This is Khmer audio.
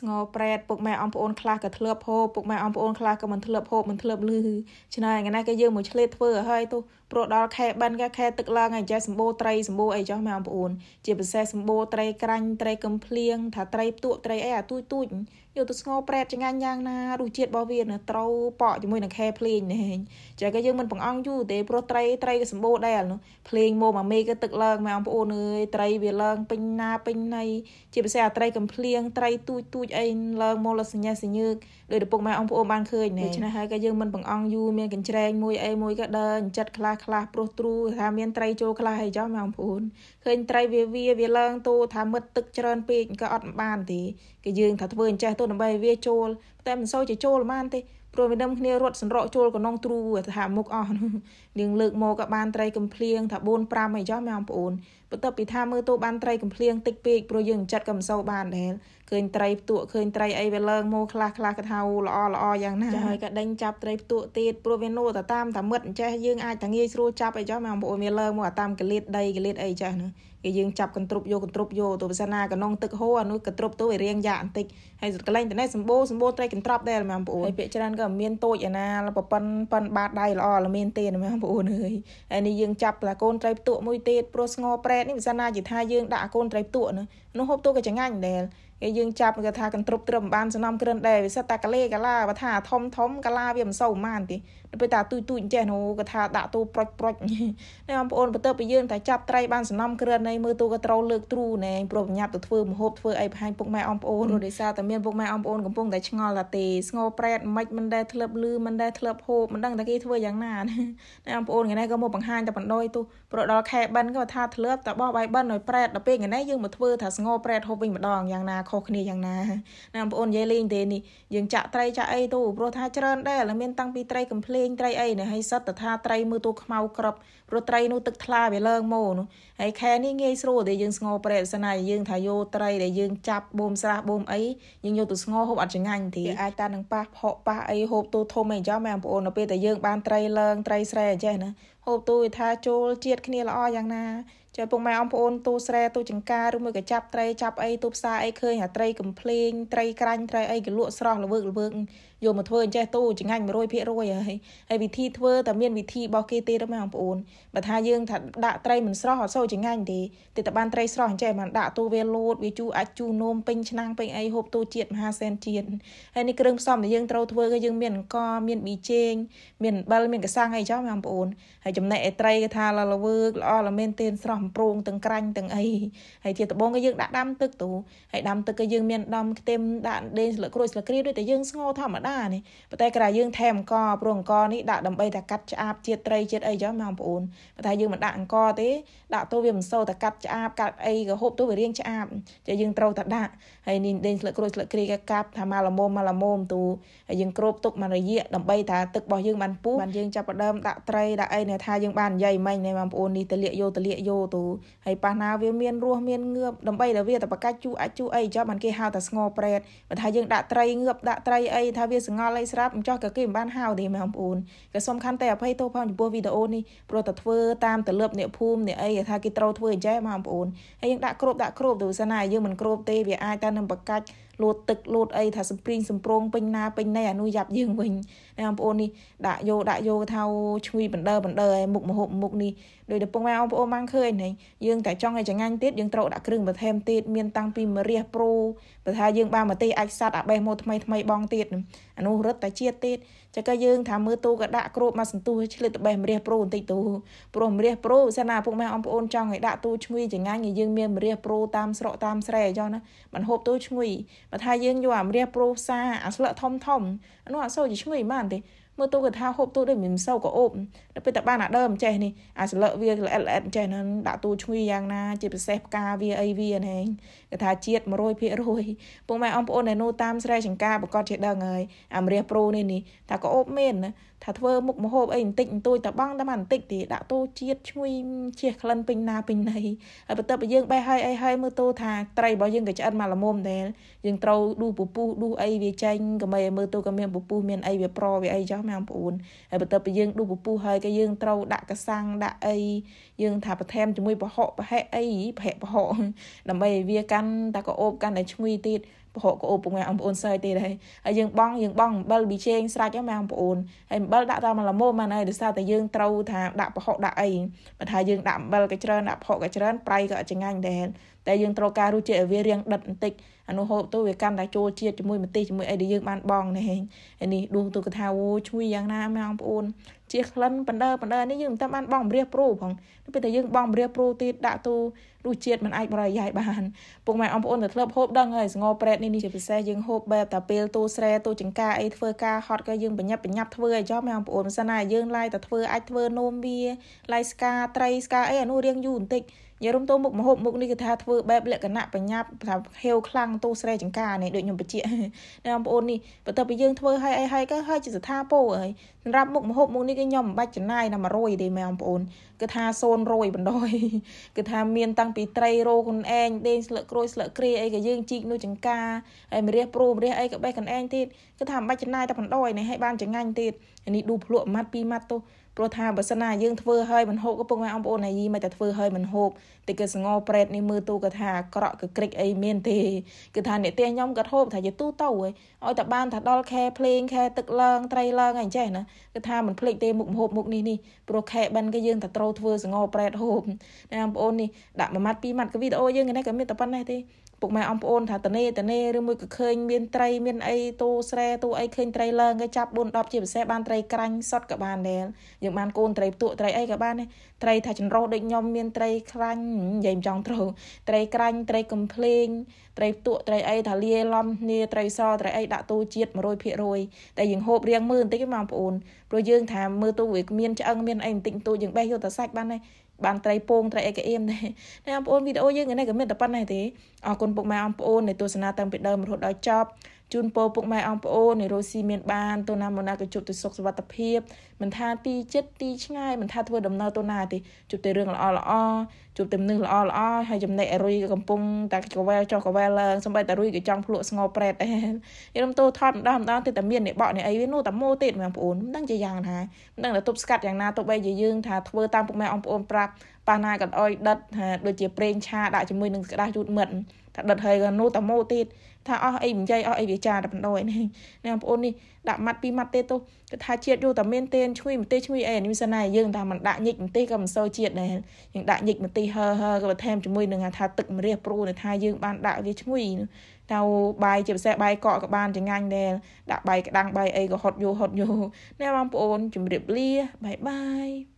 ស្ងោប្រែតពុកម៉ែអំប្អូនខ្លះក៏ធ្លាប់ហូបពុកម៉ែអំប្អូនខ្លះក៏មិនធ្លាប់ហូបមិនធ្លាប់លឺឆ្នៃថ្ងៃណាគេយើងមកឆ្លៀតធ្វើឲ្យហើយទោះព្រោះដល់ខែបិណ្ឌក៏ខែទឹកឡើងហើយចេះសម្បូរត្រីសម្បូរអីចោះម៉ែអំប្អូនជាពិសេសសម្បូរត្រីក្រាញ់ត្រីកំភ្លៀងថាត្រីផ្ទក់ត្រីអីអាទួយទួយយកទៅស្ងោប្រែតចង្អាញ់យ៉ាងណារសជាតិរបស់វានៅត្រូវប៉ក់ជាមួយនឹងខែភ្លេងនេះចាគេយើងមិនបង្អង់យូរទេព្រោះត្រីត្រីក៏សម្បូរដែរនោះភ្លេងមកមកមេក៏ទឹកឡើងម៉ែអំប្អូនអើយត្រីវាឡើងពេញណាពេញណៃជាពិសេសអាត្រីកំភ្លៀងត្រីទួយទួយចអីឡើងមកលសញ្ញាសញ្ញើដោយឪពុកម៉ែអង្គប្អូនបានឃើញដូច្នេះហើយក៏យើងមិនបង្អង់យូរមានកញ្ច្រែងមួយអីមួយក៏ដើរចិត្តខ្លះខ្លះព្រោះទ្រូថាមានត្រីចូលខ្លះអីចឹងម៉ែអង្គប្អូនឃើញត្រីវាវាវាឡើងទូថាមឹតទឹកច្រើនពេកក៏អត់បានទេគេយើងថាធ្វើអញ្ចេះទៅដើម្បីវាចូលតែមិនសូវជាចូលបានទេព្រោះវានឹមគ្នារត់សន្រកចូលកណ្ដងទ្រូថាមុខអស់នាងលើកមកក៏បានត្រីកំភ្លៀងថា4 5អីចុះម៉ែអងប្អូនបន្ទាប់ពីថាមើលទូបានត្រីកំភ្លៀងតិចពេកព្រោះយើងចិត្តក៏មិនសូវបានដែរឃើញត្រីផ្ទក់ឃើញត្រីអីវាលើងមកខ្លះខ្លះក៏ថាល្អល្អយ៉ាងណាហើយក៏ដេញចាប់ត្រីផ្ទក់ទៀតព្រោះវានោះតែតាមតែមឹតអញ្ចេះយើងអាចតែងាយស្រួលចាប់អីចុះម៉ែអងប្អូនវាលើងមកតាមកលៀតដីកលៀតអីចេះហ្នឹងគេយើងចាប់កន្ទ្រប់យកកន្ទ្រប់យកទៅវាសនាកណ្ងទឹកហូរអានោះកន្ទ្រប់ទៅវារៀងយ៉ាបន្តិចហើយកលែងតែនេះសម្បូរសម្បូរត្រីកន្ទ្រប់ដែរម៉ែបងប្អូនហើយពាក្យច្រើនក៏មានតូចឯណាប៉ប៉ុនប៉ុនបាតដៃល្អល្មានទេម៉ែបងប្អូនអើយហើយនេះយើងចាប់ឡាកូនត្រីផ្ទក់មួយទៀតព្រោះស្ងោប្រេតនេះវាសនាជាថាយើងដាក់កូនត្រីផ្ទក់នោះហូបទៅក៏ចងាញ់ដែរគេយើងចាប់គេថាកន្ទ្រប់ត្រឹមបានសំណំគ្រិនដែរវាសិតតែកលេកាឡាបើថាធំធំកាឡាវាមិនសូវប៉ុន្មានទេទៅពេលតាទូចទូចចេះនោះគេថាដាក់ទូប្រុចប្រុចនេះបងប្អូនបន្ទាប់ពីយើងតែចាប់ត្រីបានសំណំគ្រិននេះមើលទូកត្រូលលើកទ្រូណែព្រោះបញ្ញាប់ទៅធ្វើមហូបធ្វើអីបង្ហាញពុកម៉ែអងប្អូននោះដោយសារតែមានពុកម៉ែអងប្អូនកំពុងតែឆ្ងល់តែទេស្ងោប្រែតមិនមិនដែលធ្លាប់លឺមិនដែលធ្លាប់ហូបមិនដឹងតែគេធ្វើយ៉ាងណាណែអងប្អូនថ្ងៃនេះក៏មកបង្ហាញតែបណ្ដោយទូព្រោះដល់ខែបិណ្ឌក៏ថាធ្លាប់តែបោះបាយបិណ្ឌឲ្យប្រែតដល់ពេលថ្ងៃនេះយើងមកធ្វើថាស្ងោប្រែតហូបវិញម្ដងយ៉ាងណាខុសគ្នាយ៉ាងណាណាបងប្អូននិយាយលេងទេនេះយើងចាក់ត្រីចាក់អីទៅព្រោះថាច្រើនដែរឥឡូវមានតាំងពីត្រីកំភ្លេងត្រីអីនេះហើយសិតតថាត្រីមើលទូខ្មៅក្របព្រោះត្រីនោះទឹកថ្លាវាលើងមកនោះហើយខែនេះងាយស្រួលដែលយើងស្ងោប្រេតសិនហើយយើងថាយកត្រីដែលយើងចាប់បូមស្រះបូមអីយើងយកទៅស្ងោហូបអត់ចង្អាញ់ទេអាចតានឹងប៉ះផក់ប៉ះអីហូបទូធំអីចាំមែបងប្អូននៅពេលតែយើងបានត្រីលើងត្រីស្រែអញ្ចេះណាហូបទូវាថាចូលជាតិគ្នាល្អយ៉ាងណាចាពុកម៉ែអងប្អូនទូស្រែទូចង្ការឬមួយក៏ចាប់ត្រីចាប់អីទូផ្សារអីឃើញអាត្រីកំភ្លេងត្រីក្រាញ់ត្រីអីក៏លក់ស្រស់ល្វើកល្វើកយកមកធ្វើអញ្ចេះតូចង្ហាញ100%ហើយហើយវិធីធ្វើតែមានវិធីរបស់គេទៀតទេបងប្អូនបើថាយើងថាដាក់ត្រីមិនស្រស់អត់សូវចង្ហាញទេតែតបានត្រីស្រស់អញ្ចេះបានដាក់ទូវាលូតវាជូរអាចជូរនោមពេញឆ្នាំងពេញអីហូបទូជាតិមហាសែនជាតិហើយនេះគ្រឿងផ្សំដែលយើងត្រូវធ្វើគឺយើងមានអង្ករមានប៊ីចេងមានអំបិលមានកសាំងអីចឹងបងប្អូនហើយចំណែកឯត្រីគេថាលល្វើកល្អល្មែនទេស្រស់ប្រងទាំងក្រាញ់ទាំងអីហើយជាត្បូងក៏យើងដាក់ដាំទឹកទូហើយដាំទឹកក៏យើងមានដាំខ្ទឹមដាក់ដេងស្លឹកក្រូចស្លឹកគ្រាដូចតែយើងស្ងោធម្មតាណានេះប៉ុន្តែក្រៅយើងថែមអង្ករព្រោះអង្ករនេះដាក់ដើម្បីតែកាត់ឆ្អាបជាតិត្រីជាតិអីចឹងបងប្អូនប៉ុន្តែយើងមិនដាក់អង្ករទេដាក់ទៅវាមិនសូវតែកាត់ឆ្អាបកាត់អីក៏ហូបទៅវារាងឆ្អាបតែយើងត្រូវតែដាក់ហើយនេះដេញស្លឹកក្រូចស្លឹកគ្រីក៏កាប់ថាមកល្មមមកល្មមទូហើយយើងគ្របទុកមករយៈដើម្បីថាទឹករបស់យើងបានពុះបានយើងចាប់ផ្ដើមដាក់ត្រីដាក់អីនៅថាយើងបាននិយាយមិញនេះបងប្អូននេះទៅលាកយោទៅលាកយោទូហើយប៉ះណាវាមានរសមានងើបដើម្បីតែវាតែបកាច់ជូអាចជូអីចាំបានគេហៅថាស្ងោប្រេតបើថាយើងដាក់ត្រីងើបដាក់ត្រីអីថាវាវាសង្ល់អីស្រាប់មិនចោះក៏គេមិនបានហៅទេមែនបងប្អូនក៏សំខាន់តែអភ័យទោសផងចំពោះវីដេអូនេះព្រោះតែធ្វើតាមទលឹបអ្នកភូមិអ្នកអីថាគេត្រូវធ្វើអញ្ចឹងបងប្អូនហើយយើងដាក់គ្របដាក់គ្របទៅសិនណាយើងមិនគ្របទេវាអាចតែនឹងបកាច់លួតទឹកលួតអីថាសំព្រីងសំប្រងពេញណាពេញណីអានោះយ៉ាប់យើងវិញណាបងប្អូននេះដាក់យោដាក់យោថាឈ្ងុយបណ្ដើបណ្ដើឯមុខមហូបមុខនេះដោយតែពងម៉ែបងប្អូនបានឃើញហ្នឹងយើងតែចង់ឲ្យចងាញ់ទៀតយើងត្រូវដាក់គ្រឿងបន្ថែមទៀតមានតាំងពីមរះព្រូបើថាយើងបានមកទេអាចសាត់អាបេះមកថ្មីថ្មីបងទៀតអានោះរត់តែជាតិទៀតចឹងក៏យើងថាមើលទូក៏ដាក់គ្របមកសន្ទុះឆ្លៀតតបេះមរះព្រូបន្តិចទូព្រោះមរះព្រូសិនណាពុកម៉ែបងប្អូនចង់ឲ្យដាក់ទូឈ្ងុយចងាញ់ឲ្យយើងមានមរះព្រូតាមស្រុកតាមស្រែអញ្ចឹងណាមិនហូបទូឈ្ងុយបើថាយើងយកអាមរះប្រូសាអាស្លឹកធំធំនោះអត់សូវជាឈ្ងុយបានទេមើលទូគាត់ថាហូបទូដូចមិនសូវក៏អូបដល់ពេលតែបានអាដើមចេះនេះអាសន្លឹកវាល្អិតល្អិតចេះនឹងដាក់ទូឈ្ងុយយ៉ាងណាជាពិសេសផ្កាវាអីវាណែគាត់ថាជាតិ100%ពុកម៉ែអងប្អូនដែលនៅតាមស្រែចង្ការប្រកាសជាដឹងហើយអាមរះប្រូនេះនេះថាក៏អូបមែនណាថាធ្វើមុខមហូបអីបន្តិចបន្តួចតែបងតែបានបន្តិចទេដាក់ទូជាតិឈ្ងុយជះក្លិនពេញណាពេញណីហើយបន្ទាប់ពីយើងបេះហើយអីហើយមើលទូថាត្រីរបស់យើងក៏ឆ្អិនមកល្មមដែរយើងត្រូវឌូពពុះឌូអីវាចេញកុំឲ្យមើលទូក៏មានពពុះមានអីវាប្រវាអីចាំម៉ែបងប្អូនហើយបន្ទាប់ពីយើងដួសពពុះហើយក៏យើងត្រូវដាក់កសាំងដាក់អីយើង ថាបន្ថែមជាមួយប្រហុកប្រហែអីប្រហែប្រហុកដើម្បីឲ្យវាកាន់តែក៏អូបកាន់តែឈ្ងុយទៀតពហុកោពុកម៉ែបងប្អូនសើចទេដែរហើយយើងបងយើងបងអំបិលប៊ីចេងស្រាច់ហ្នឹងម៉ែបងប្អូនហើយអំបិលដាក់តាមល្មមបានហើយដោយសារតែយើងត្រូវថាដាក់ពហុដាក់អីបើថាយើងដាក់អំបិលក៏ច្រើនដាក់ពហុក៏ច្រើនប្រៃក៏ចង្អាញ់ដែរតែយើងត្រូវការរសជាតិឲ្យវារៀងដិតបន្តិចអនុហូបទៅវាកាន់តែចូលជាតិជាមួយម្ទេសជាមួយអីដែលយើងបានបងនេះហើយនេះដួងទូកថាអូឈ្ងុយយ៉ាងណាម៉ែបងប្អូនជាក្លិនបណ្ដើបណ្ដើនេះយើងមិនតាមបានបងម្រាសព្រូផងពេលតែយើង បងម្រាសព្រូទៀតដាក់ទូរសជាតិមិនអាចបរិយាយបានពុកម៉ែអងប្អូនទៅធ្លាប់ហូបដឹងហើយស្ងោប្រេតនេះនេះជាពិសេសយើងហូបបែបតាពេលទូស្រែទូចង្ការអីធ្វើការហត់ក៏យើងបញ្ញាប់បញ្ញាប់ធ្វើឲ្យចោះម៉ែអងប្អូនមិនសិនណាយើងឡាយតែធ្វើអាចធ្វើនោមវាឡាយស្កាត្រីស្កាអីអានោះរៀងយូរបន្តិចនិយាយរំទោមុខមហូបមុខនេះគឺថាធ្វើបែបលក្ខណៈបញ្ញាថាហេវខ្លាំងទូស្រែចង្ការនេះដូចខ្ញុំបញ្ជាក់អ្នកបងប្អូននេះបន្ទាប់ពីយើងធ្វើឲ្យអីហើយក៏ហើយជាស្ថាពរហើយសម្រាប់មុខមហូបមុខនេះគឺខ្ញុំមិនបាច់ចំណាយតែ100ទេមែនបងប្អូនគឺថា0បណ្ដោយគឺថាមានតាំងពីត្រីរោខ្លួនឯងដេញស្លឹកក្រួយស្លឹកគ្រាអីក៏យើងជីកនោះចង្ការហើយមរះព្រូមរះអីក៏បេះខ្លួនឯងទៀតគឺថាមិនបាច់ចំណាយតែបណ្ដោយនេះឲ្យបានចងាញ់ទៀតនេះឌូភ្លក់ម៉ាត់ពីរម៉ាត់ទៅព្រោះថាបើសិនណាយើងធ្វើហើយមិនហូបក៏ពុកម៉ែអងប្អូនអាយីមិនតែធ្វើហើយមិនហូបតែគេសងប្រេតនេះមើលទូក៏ថាអាក្រក់ក៏ក្រិចអីមានទេគឺថាអ្នកទៀងខ្ញុំក៏ហូបថាជាទូទៅហើយឲ្យតែបានថាដល់ខែភ្លេងខែទឹកឡើងត្រីឡើងអីចេះណាគឺថាមិនភ្លេចទេមុខហូបមុខនេះនេះព្រោះខែបិណ្ឌក៏យើងតែត្រូវធ្វើសងប្រេតហូបណាបងប្អូននេះដាក់មួយម៉ាត់ពីរម៉ាត់ក៏វីដេអូយើងនេះក៏មានតែប៉ុណ្ណេះទេពុកម៉ែអងប្អូនថាតនេតនេឬមួយក៏ឃើញមានត្រីមានអីតូស្រែតូអីឃើញត្រីឡើងគេចាប់4 10ជាពិសេសបានត្រីក្រាញ់សុតក៏បានដែរយើងបានកូនត្រីផ្ទក់ត្រីអីក៏បានដែរត្រីថាចម្រោះដូចខ្ញុំមានត្រីខ្លាញ់និយាយមិនចង់ត្រូវត្រីក្រាញ់ត្រីកំភ្លេងត្រីផ្ទក់ត្រីអីថាលាយឡំគ្នាត្រីសត្រីអីដាក់ទូជាតិ100%តែយើងហូបរៀងមើលបន្តិចទេបងប្អូនព្រោះយើងថាមើលទូវាមានឆ្អឹងមានអីបន្តិចបន្តួចយើងបេះយកទៅសាច់បានដែរបានត្រីពងត្រីអេកអៀមដែរតែបងប្អូនវីដេអូយើងនេះក៏មានតែប៉ុណ្ណេះទេអរគុណពុកម៉ែបងប្អូនដែលទស្សនាតាំងពីដើមរហូតដល់ចប់ជូនពរពុកម៉ែអងប្អូននៃរស់ស៊ីមានបានតូនណាមុនណាក៏ជួបតែសុខសុវត្ថិភាពមិនថាទីចិត្តទីឆ្ងាយមិនថាធ្វើដំណើរតូនណាទេជួបតែរឿងល្អល្អជួបតែមនុស្សល្អល្អហើយចំណែកអរុយក៏កំពុងតែកវែលចុះកវែលឡើងសំបីតអរុយក៏ចង់ភ្លក់ស្ងោប្រេតដែរខ្ញុំទៅថតម្ដងម្ដងទៅតែមានអ្នកបកអ្នកអីវានោះតែម៉ូទៀតមែនបងប្អូនមិនដឹងជាយ៉ាងណាមិនដឹងតែទប់ស្កាត់យ៉ាងណាទៅបីជាយើងថាធ្វើតាមពុកម៉ែអងប្អូនប្រាប់ប៉ះណាក៏អុយដិតដូចជាប្រេងឆាដាក់ជាមួយនឹងក្តាស់យូតមិត្តថាដិតហើយក៏នោះតម៉ូទៀតថាអស់អីមិនជ័យអស់អីវាចាតែបណ្ដោយនេះអ្នកបងប្អូននេះដាក់ម៉ាត់ពីរម៉ាត់ទេទោះគឺថាជាតិយូរតែមានទេឈ្ងុយម្ទេសឈ្ងុយអីនេះសិនណាយើងថាមិនដាក់ញិចម្ទេសក៏មិនសូវជាតិដែរយើងដាក់ញិចម្ទេសហឺហឺក៏បន្ថែមជាមួយនឹងថាទឹកម្រះព្រូនៅថាយើងបានដាក់វាឈ្ងុយតែបាយជាពិសេសបាយកកក៏បានចងាញ់ដែរដាក់បាយក្តាំងបាយអីក៏ហត់យូរហត់យូរអ្នកបងប្អូនជម្រាបលាបាយបាយ